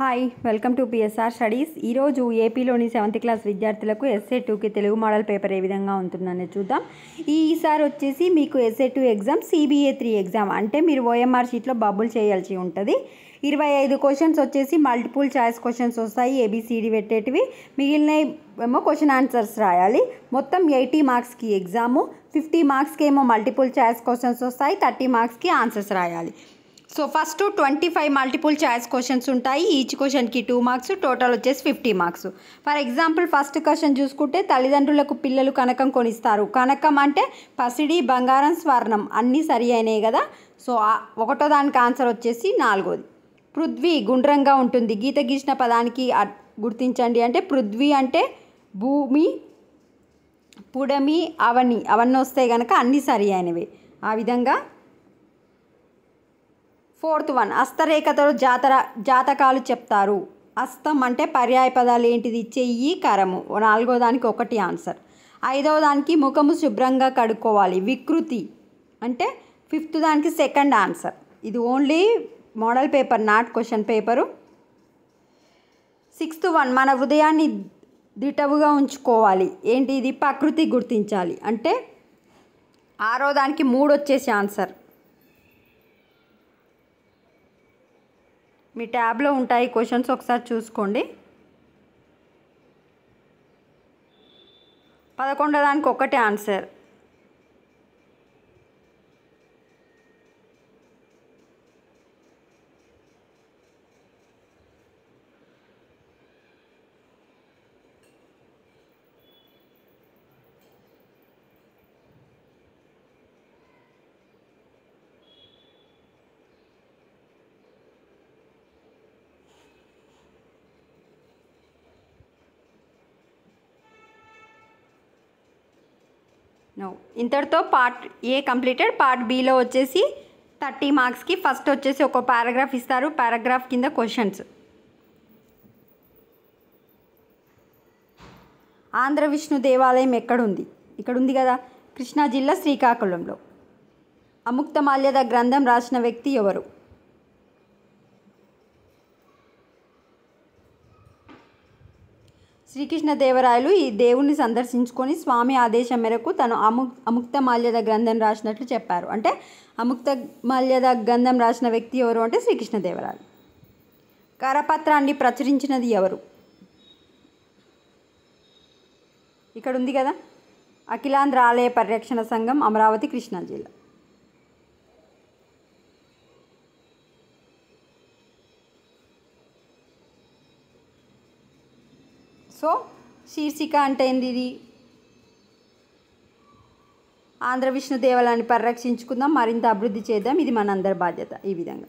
hi welcome to PSR studies ఈరోజు ఏపీలోని seventh class విద్యార్థులకు ఎస్ఏ టూకి తెలుగు మోడల్ పేపర్ ఏ విధంగా ఉంటుందని చూద్దాం ఈసారి వచ్చేసి మీకు SA two exam CBA three exam అంటే మీరు ఓఎంఆర్ షీట్లో బబుల్ చేయాల్సి ఉంటుంది ఇరవై ఐదు క్వశ్చన్స్ వచ్చేసి మల్టిపుల్ చాయిస్ క్వశ్చన్స్ వస్తాయి ఏబిసిడి పెట్టేటివి మిగిలిన ఏమో క్వశ్చన్ ఆన్సర్స్ రాయాలి మొత్తం ఎయిటీ మార్క్స్కి ఎగ్జాము ఫిఫ్టీ మార్క్స్కి ఏమో మల్టిపుల్ చాయిస్ క్వశ్చన్స్ వస్తాయి థర్టీ మార్క్స్కి ఆన్సర్స్ రాయాలి so first twenty five multiple choice questions ఉంటాయి ఈచ్ క్వశ్చన్కి టూ మార్క్స్ టోటల్ వచ్చేసి fifty marks for example first question చూసుకుంటే తల్లిదండ్రులకు పిల్లలు కనకం కొనిస్తారు కనకం అంటే పసిడి బంగారం స్వర్ణం అన్నీ సరి అయినాయి కదా సో ఒకటో దానికి ఆన్సర్ వచ్చేసి నాలుగోది పృథ్వీ గుండ్రంగా ఉంటుంది గీత గీసిన పదానికి గుర్తించండి అంటే పృథ్వీ అంటే భూమి పుడమి అవని అవన్నీ వస్తాయి కనుక అన్నీ సరి అయినవి ఆ విధంగా ఫోర్త్ వన్ అస్తరేఖతలు జాతర జాతకాలు చెప్తారు హస్తం అంటే పర్యాయ పదాలు ఏంటిది చెయ్యి కరము నాలుగో దానికి ఒకటి ఆన్సర్ ఐదవ దానికి ముఖము శుభ్రంగా కడుక్కోవాలి వికృతి అంటే ఫిఫ్త్ దానికి సెకండ్ ఆన్సర్ ఇది only model paper not question paper sixth one మన హృదయాన్ని దిటవుగా ఉంచుకోవాలి ఏంటి ఇది ప్రకృతి గుర్తించాలి అంటే ఆరో దానికి మూడు వచ్చేసి ఆన్సర్ మీ ట్యాబ్లో ఉంటాయి క్వశ్చన్స్ ఒకసారి చూసుకోండి పదకొండో దానికి ఒకటే ఆన్సర్ నో ఇంతటితో పార్ట్ ఏ కంప్లీటెడ్ పార్ట్ బిలో వచ్చేసి థర్టీ మార్క్స్కి ఫస్ట్ వచ్చేసి ఒక పారాగ్రాఫ్ ఇస్తారు పారాగ్రాఫ్ కింద క్వశ్చన్స్ ఆంధ్ర విష్ణు దేవాలయం ఎక్కడుంది ఇక్కడ ఉంది కదా కృష్ణా జిల్లా శ్రీకాకుళంలో అముక్తమాల్యద గ్రంథం రాసిన వ్యక్తి ఎవరు శ్రీకృష్ణదేవరాయలు ఈ దేవుణ్ణి సందర్శించుకొని స్వామి ఆదేశం మేరకు తను అము అముక్త మాల్యద గ్రంథం రాసినట్లు చెప్పారు అంటే అముక్త మాల్యద గ్రంథం రాసిన వ్యక్తి ఎవరు అంటే శ్రీకృష్ణదేవరాయలు కరపత్రాన్ని ప్రచురించినది ఎవరు ఇక్కడ ఉంది కదా అఖిలాంధ్ర ఆలయ పరిరక్షణ సంఘం అమరావతి కృష్ణా జిల్లా సో శీర్షిక అంటే ఏంది ఇది ఆంధ్ర విష్ణు దేవాలయాన్ని పరిరక్షించుకుందాం మరింత అభివృద్ధి చేద్దాం ఇది మనందరి బాధ్యత ఈ విధంగా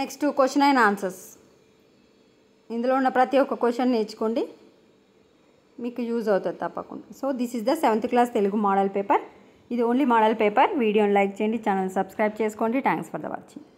నెక్స్ట్ క్వశ్చన్ అండ్ ఆన్సర్స్ ఇందులో ఉన్న ప్రతి ఒక్క క్వశ్చన్ నేర్చుకోండి మీకు యూజ్ అవుతుంది తప్పకుండా so this is the seventh class Telugu model paper ఇది ఓన్లీ మోడల్ పేపర్ వీడియోని లైక్ చేయండి ఛానల్ సబ్స్క్రైబ్ చేసుకోండి థ్యాంక్స్ ఫర్ ద వాచింగ్